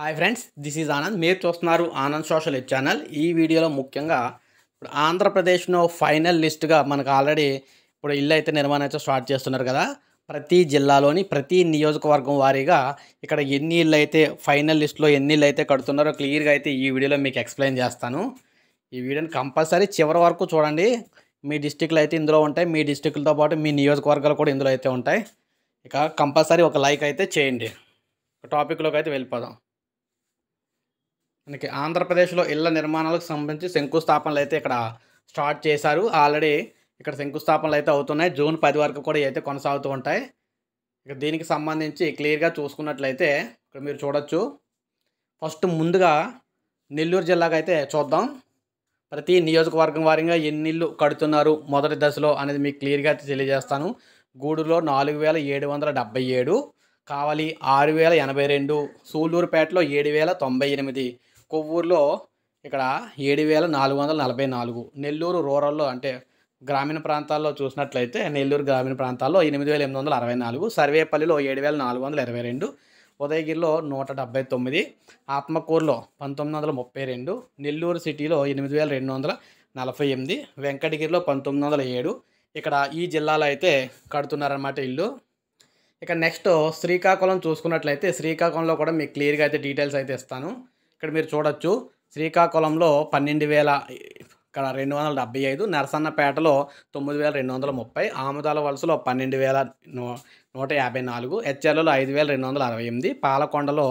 hi friends this is Anand మీరు చూస్తున్నారు Anand social channel ఈ వీడియోలో ముఖ్యంగా ఇప్పుడు ఆంధ్రప్రదేశ్లో ఫైనల్ లిస్ట్గా మనకు ఆల్రెడీ ఇప్పుడు ఇల్లు అయితే నిర్మాణం అయితే స్టార్ట్ చేస్తున్నారు కదా ప్రతి జిల్లాలోని ప్రతి నియోజకవర్గం వారీగా ఇక్కడ ఎన్ని ఇళ్ళు అయితే ఫైనల్ లిస్ట్లో ఎన్ని ఇళ్ళు అయితే కడుతున్నారో క్లియర్గా అయితే ఈ వీడియోలో మీకు ఎక్స్ప్లెయిన్ చేస్తాను ఈ వీడియోని కంపల్సరీ చివరి వరకు చూడండి మీ డిస్టిక్లు అయితే ఇందులో ఉంటాయి మీ డిస్టిక్లతో పాటు మీ నియోజకవర్గాలు కూడా ఇందులో అయితే ఉంటాయి ఇక కంపల్సరీ ఒక లైక్ అయితే చేయండి టాపిక్లోకి అయితే వెళ్ళిపోదాం మనకి ఆంధ్రప్రదేశ్లో ఇళ్ల నిర్మాణాలకు సంబంధించి శంకుస్థాపనలు అయితే ఇక్కడ స్టార్ట్ చేశారు ఆల్రెడీ ఇక్కడ శంకుస్థాపనలు అయితే అవుతున్నాయి జూన్ పది వరకు కూడా అయితే కొనసాగుతూ ఉంటాయి ఇక దీనికి సంబంధించి క్లియర్గా చూసుకున్నట్లయితే ఇక్కడ మీరు చూడొచ్చు ఫస్ట్ ముందుగా నెల్లూరు జిల్లాకు అయితే చూద్దాం ప్రతి నియోజకవర్గం వారీగా ఎన్ని ఇళ్ళు కడుతున్నారు మొదటి దశలో అనేది మీకు క్లియర్గా తెలియజేస్తాను గూడులో నాలుగు వేల ఏడు వందల డెబ్బై ఏడు కావలి ఆరు వేల ఎనభై రెండు సూళ్ళూరుపేటలో ఏడు వేల తొంభై ఎనిమిది కొవ్వూరులో ఇక్కడ ఏడు వేల నాలుగు వందల నలభై నాలుగు నెల్లూరు రూరల్లో అంటే గ్రామీణ ప్రాంతాల్లో చూసినట్లయితే నెల్లూరు గ్రామీణ ప్రాంతాల్లో ఎనిమిది వేల ఎనిమిది వందల అరవై నాలుగు సర్వేపల్లిలో ఏడు వేల నాలుగు వందల ఇరవై రెండు ఉదయగిరిలో నూట డెబ్బై తొమ్మిది ఆత్మకూరులో పంతొమ్మిది వందల ముప్పై రెండు నెల్లూరు సిటీలో ఎనిమిది వేల రెండు వందల నలభై ఎనిమిది వెంకటగిరిలో పంతొమ్మిది వందల ఏడు ఇక్కడ ఈ జిల్లాలో అయితే కడుతున్నారన్నమాట ఇల్లు ఇక నెక్స్ట్ శ్రీకాకుళం చూసుకున్నట్లయితే శ్రీకాకుళంలో కూడా మీకు క్లియర్గా అయితే డీటెయిల్స్ అయితే ఇస్తాను ఇక్కడ మీరు చూడొచ్చు శ్రీకాకుళంలో పన్నెండు వేల ఇక్కడ రెండు వందల డెబ్బై ఐదు నరసన్నపేటలో తొమ్మిది వేల రెండు వందల ముప్పై ఆముదాల వలసలో పన్నెండు వేల నూ నూట యాభై నాలుగు హెచ్ఎల్లో ఐదు వేల రెండు వందల అరవై ఎనిమిది పాలకొండలో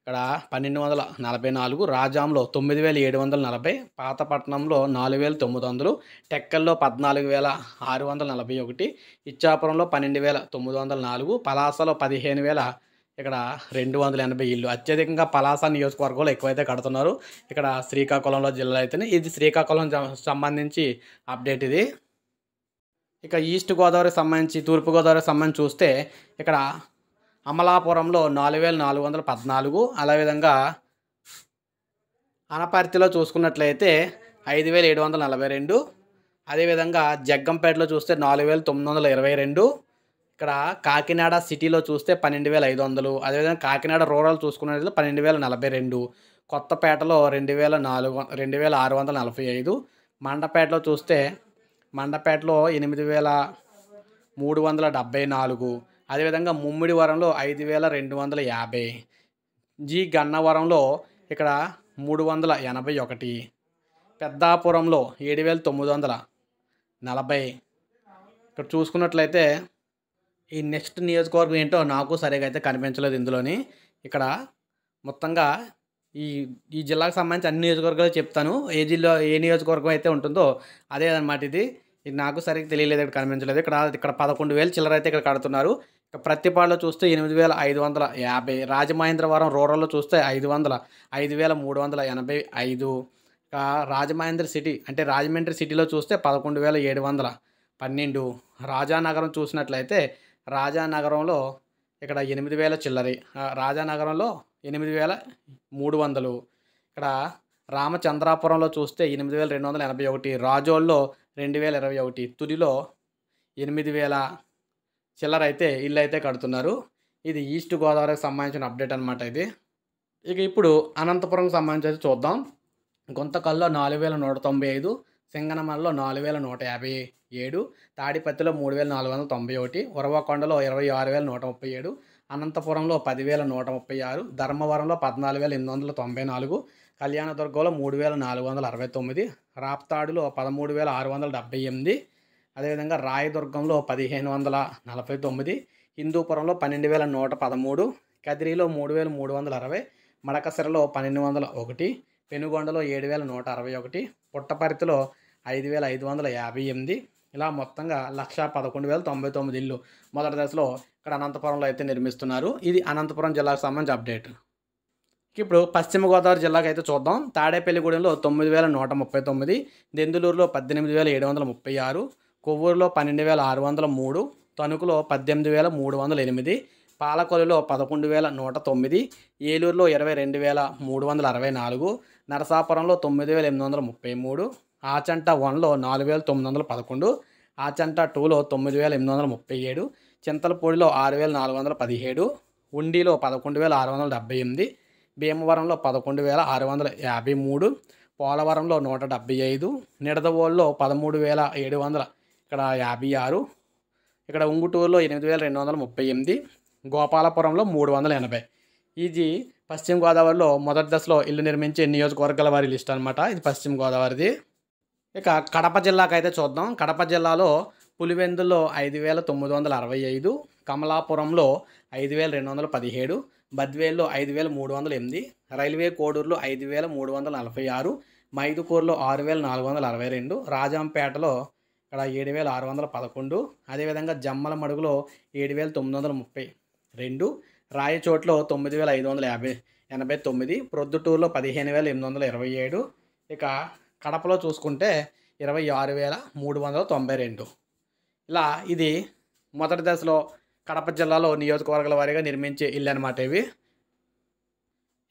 ఇక్కడ పన్నెండు వందల నలభై నాలుగు రాజాంలో తొమ్మిది వేల ఏడు వందల నలభై పాతపట్నంలో నాలుగు వేల తొమ్మిది వందలు టెక్కల్లో పద్నాలుగు వేల ఆరు వందల నలభై ఒకటి ఇచ్చాపురంలో పన్నెండు వేల తొమ్మిది వందల నాలుగు పలాసలో పదిహేను వేల ఇక్కడ రెండు వందల ఎనభై ఇల్లు అత్యధికంగా పలాస నియోజకవర్గంలో ఎక్కువైతే కడుతున్నారు ఇక్కడ శ్రీకాకుళంలో జిల్లా అయితేనే ఇది శ్రీకాకుళం సంబంధించి అప్డేట్ ఇది ఇక ఈస్ట్ గోదావరికి సంబంధించి తూర్పుగోదావరికి సంబంధించి చూస్తే ఇక్కడ అమలాపురంలో నాలుగు వేల నాలుగు వందల పద్నాలుగు విధంగా అనపర్తిలో చూసుకున్నట్లయితే ఐదు వేల ఏడు వందల నలభై రెండు అదేవిధంగా జగ్గంపేటలో చూస్తే నాలుగు వేల తొమ్మిది వందల ఇరవై రెండు ఇక్కడ కాకినాడ సిటీలో చూస్తే పన్నెండు వేల ఐదు వందలు అదేవిధంగా కాకినాడ రూరల్ చూసుకున్నట్లయితే పన్నెండు వేల నలభై రెండు కొత్తపేటలో రెండు వేల నాలుగు రెండు వేల ఆరు వందల నలభై ఐదు మండపేటలో చూస్తే మండపేటలో ఎనిమిది వేల మూడు వందల డెబ్భై నాలుగు అదేవిధంగా ముమ్మిడివరంలో ఐదు వేల రెండు వందల యాభై జి గన్నవరంలో ఇక్కడ మూడు వందల ఎనభై ఒకటి పెద్దాపురంలో ఏడు వేల తొమ్మిది వందల నలభై ఇక్కడ చూసుకున్నట్లయితే ఈ నెక్స్ట్ నియోజకవర్గం ఏంటో నాకు సరిగా అయితే కనిపించలేదు ఇందులోని ఇక్కడ మొత్తంగా ఈ ఈ జిల్లాకు సంబంధించి అన్ని నియోజకవర్గాలు చెప్తాను ఏ జిల్లా ఏ నియోజకవర్గం అయితే ఉంటుందో అదే అనమాట ఇది ఇది నాకు సరిగ్గా తెలియలేదు ఇక్కడ కనిపించలేదు ఇక్కడ ఇక్కడ పదకొండు వేలు చిల్లర అయితే ఇక్కడ కడుతున్నారు ఇక ప్రతిపాడులో చూస్తే ఎనిమిది వేల ఐదు వందల యాభై రాజమహేంద్రవరం రూరల్లో చూస్తే ఐదు వందల ఐదు వేల మూడు వందల ఎనభై ఐదు రాజమహేంద్ర సిటీ అంటే రాజమండ్రి సిటీలో చూస్తే పదకొండు వేల ఏడు వందల పన్నెండు రాజానగరం చూసినట్లయితే రాజానగరంలో ఇక్కడ ఎనిమిది వేల చిల్లరి రాజానగరంలో ఎనిమిది వేల మూడు వందలు ఇక్కడ రామచంద్రాపురంలో చూస్తే ఎనిమిది వేల రెండు వందల ఎనభై ఒకటి రాజోల్లో రెండు వేల ఇరవై ఒకటి తుదిలో ఎనిమిది వేల చిల్లర అయితే ఇల్లు అయితే కడుతున్నారు ఇది ఈస్ట్ గోదావరికి సంబంధించిన అప్డేట్ అనమాట ఇది ఇక ఇప్పుడు అనంతపురంకి సంబంధించి చూద్దాం గుంతకల్లో నాలుగు వేల నూట తొంభై ఐదు సింగనమల్లో నాలుగు వేల నూట యాభై ఏడు తాడిపత్తిలో మూడు వేల నాలుగు వందల తొంభై ఒకటి ఉరవకొండలో ఇరవై ఆరు వేల నూట ముప్పై ఏడు అనంతపురంలో పదివేల నూట ముప్పై ఆరు ధర్మవరంలో పద్నాలుగు వేల ఎనిమిది వందల తొంభై నాలుగు కళ్యాణదుర్గంలో మూడు వేల నాలుగు వందల అరవై తొమ్మిది రాప్తాడులో పదమూడు వేల ఆరు వందల డెబ్బై ఎనిమిది అదేవిధంగా రాయదుర్గంలో పదిహేను వందల నలభై తొమ్మిది హిందూపురంలో పన్నెండు వేల నూట పదమూడు కదిరిలో మూడు వేల మూడు వందల అరవై మడకసిరలో పన్నెండు వందల ఒకటి పెనుగొండలో ఏడు వేల నూట అరవై ఒకటి పుట్టపర్తిలో ఐదు వేల ఐదు వందల యాభై ఎనిమిది ఇలా మొత్తంగా లక్ష పదకొండు వేల తొంభై తొమ్మిది ఇల్లు మొదటి దశలో ఇక్కడ అనంతపురంలో అయితే నిర్మిస్తున్నారు ఇది అనంతపురం జిల్లాకు సంబంధించి అప్డేట్ ఇప్పుడు పశ్చిమ గోదావరి జిల్లాకు అయితే చూద్దాం తాడేపల్లిగూడెంలో తొమ్మిది వేల నూట ముప్పై తొమ్మిది దెందులూరులో పద్దెనిమిది వేల ఏడు వందల ముప్పై ఆరు కొవ్వూరులో పన్నెండు వేల ఆరు వందల మూడు తణుకులో పద్దెనిమిది వేల మూడు వందల ఎనిమిది పాలకొల్లులో పదకొండు వేల నూట తొమ్మిది ఏలూరులో ఇరవై రెండు వేల మూడు వందల అరవై నాలుగు నరసాపురంలో తొమ్మిది వేల ఎనిమిది వందల ముప్పై మూడు ఆచంట వన్లో నాలుగు వేల తొమ్మిది వందల పదకొండు ఆచంట టూలో తొమ్మిది వేల ఎనిమిది వందల ముప్పై ఏడు చింతలపూడిలో ఆరు వేల నాలుగు వందల పదిహేడు ఉండిలో పదకొండు వేల ఆరు వందల డెబ్బై ఎనిమిది భీమవరంలో పదకొండు వేల ఆరు వందల యాభై మూడు పోలవరంలో నూట డెబ్బై ఐదు నిడదవోల్లో పదమూడు వేల ఏడు వందల ఇక్కడ యాభై ఆరు ఇక్కడ ఉంగుటూరులో ఎనిమిది వేల రెండు వందల ముప్పై ఎనిమిది గోపాలపురంలో మూడు వందల ఎనభై ఇది పశ్చిమ గోదావరిలో మొదటి దశలో ఇల్లు నిర్మించే నియోజకవర్గాల వారి లిస్ట్ అనమాట ఇది పశ్చిమ గోదావరిది ఇక కడప జిల్లాకు అయితే చూద్దాం కడప జిల్లాలో పులివెందులో ఐదు వేల తొమ్మిది వందల అరవై ఐదు కమలాపురంలో ఐదు వేల రెండు వందల పదిహేడు బద్వేల్లో ఐదు వేల మూడు వందల ఎనిమిది రైల్వే కోడూరులో ఐదు వేల మూడు వందల నలభై ఆరు మైదుకూరులో ఆరు వేల నాలుగు వందల అరవై రెండు రాజంపేటలో ఇక్కడ ఏడు వేల ఆరు వందల పదకొండు అదేవిధంగా జమ్మల మడుగులో ఏడు వేల తొమ్మిది వందల ముప్పై రెండు రాయచోట్లో తొమ్మిది వేల ఐదు వందల యాభై ఎనభై తొమ్మిది ప్రొద్దుటూరులో పదిహేను వేల ఎనిమిది వందల ఇరవై ఏడు ఇక కడపలో చూసుకుంటే ఇరవై ఆరు వేల మూడు వందల తొంభై రెండు ఇలా ఇది మొదటి దశలో కడప జిల్లాలో నియోజకవర్గాల వారీగా నిర్మించే ఇల్లు అనమాట ఇవి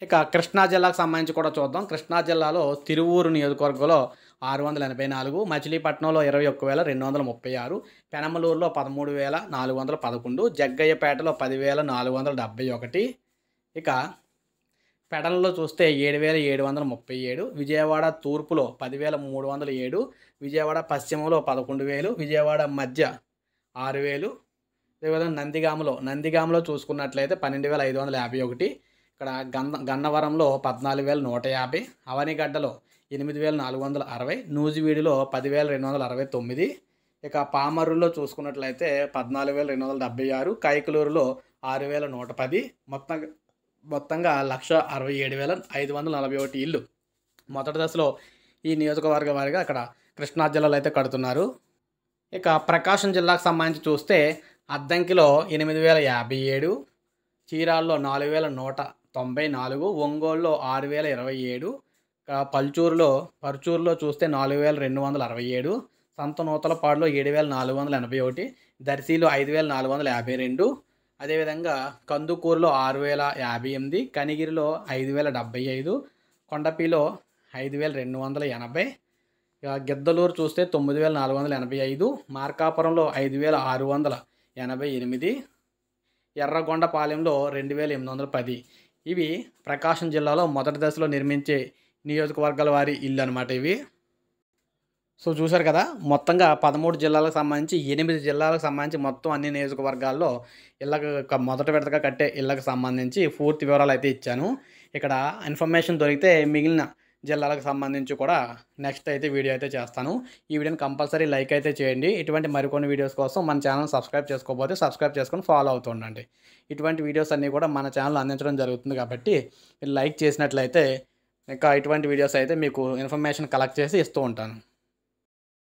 ఇక కృష్ణా జిల్లాకు సంబంధించి కూడా చూద్దాం కృష్ణా జిల్లాలో తిరువూరు నియోజకవర్గంలో ఆరు వందల ఎనభై నాలుగు మచిలీపట్నంలో ఇరవై ఒక్క వేల రెండు వందల ముప్పై ఆరు పెనమలూరులో పదమూడు వేల నాలుగు వందల పదకొండు జగ్గయ్యపేటలో పదివేల నాలుగు వందల డెబ్బై ఒకటి ఇక పెడల్లో చూస్తే ఏడు వేల ఏడు వందల ముప్పై ఏడు విజయవాడ తూర్పులో పదివేల మూడు వందల ఏడు విజయవాడ పశ్చిమంలో పదకొండు వేలు విజయవాడ మధ్య ఆరు వేలు అదేవిధంగా నందిగామలో నందిగామలో చూసుకున్నట్లయితే పన్నెండు వేల ఐదు వందల యాభై ఒకటి ఇక్కడ గన్న గన్నవరంలో పద్నాలుగు వేల నూట యాభై అవనిగడ్డలో ఎనిమిది వేల నాలుగు వందల అరవై నూజివీడిలో పదివేల రెండు వందల అరవై తొమ్మిది ఇక పామరులో చూసుకున్నట్లయితే పద్నాలుగు వేల రెండు వందల డెబ్బై ఆరు కైకలూరులో ఆరు వేల నూట పది మొత్తం మొత్తంగా లక్ష అరవై ఏడు వేల ఐదు వందల నలభై ఒకటి ఇల్లు మొదటి దశలో ఈ నియోజకవర్గ వారిగా అక్కడ కృష్ణా జిల్లాలో అయితే కడుతున్నారు ఇక ప్రకాశం జిల్లాకు సంబంధించి చూస్తే అద్దంకిలో ఎనిమిది వేల యాభై ఏడు చీరాల్లో నాలుగు వేల నూట తొంభై నాలుగు ఒంగోలులో ఆరు వేల ఇరవై ఏడు పల్చూరులో పర్చూరులో చూస్తే నాలుగు వేల రెండు వందల అరవై ఏడు నూతలపాడులో ఏడు వేల నాలుగు వందల ఎనభై ఒకటి దర్శీలో ఐదు వేల నాలుగు వందల యాభై రెండు అదేవిధంగా కందుకూరులో ఆరు వేల యాభై ఎనిమిది కనిగిరిలో ఐదు వేల డెబ్బై ఐదు కొండపిలో ఐదు వేల రెండు వందల ఎనభై గిద్దలూరు చూస్తే తొమ్మిది వేల నాలుగు వందల ఎనభై ఐదు మార్కాపురంలో ఐదు వేల ఆరు వందల ఎనభై ఎనిమిది ఎర్రగొండపాలెంలో రెండు వేల ఎనిమిది వందల పది ఇవి ప్రకాశం జిల్లాలో మొదటి దశలో నిర్మించే నియోజకవర్గాల వారి ఇల్లు అనమాట ఇవి సో చూశారు కదా మొత్తంగా పదమూడు జిల్లాలకు సంబంధించి ఎనిమిది జిల్లాలకు సంబంధించి మొత్తం అన్ని నియోజకవర్గాల్లో ఇళ్ళకు మొదట విడతగా కట్టే ఇళ్ళకు సంబంధించి పూర్తి వివరాలు అయితే ఇచ్చాను ఇక్కడ ఇన్ఫర్మేషన్ దొరికితే మిగిలిన జిల్లాలకు సంబంధించి కూడా నెక్స్ట్ అయితే వీడియో అయితే చేస్తాను ఈ వీడియోని కంపల్సరీ లైక్ అయితే చేయండి ఇటువంటి మరికొన్ని వీడియోస్ కోసం మన ఛానల్ సబ్స్క్రైబ్ చేసుకోకపోతే సబ్స్క్రైబ్ చేసుకొని ఫాలో అవుతుండండి ఇటువంటి వీడియోస్ అన్నీ కూడా మన ఛానల్ అందించడం జరుగుతుంది కాబట్టి మీరు లైక్ చేసినట్లయితే ఇంకా ఇటువంటి వీడియోస్ అయితే మీకు ఇన్ఫర్మేషన్ కలెక్ట్ చేసి ఇస్తూ ఉంటాను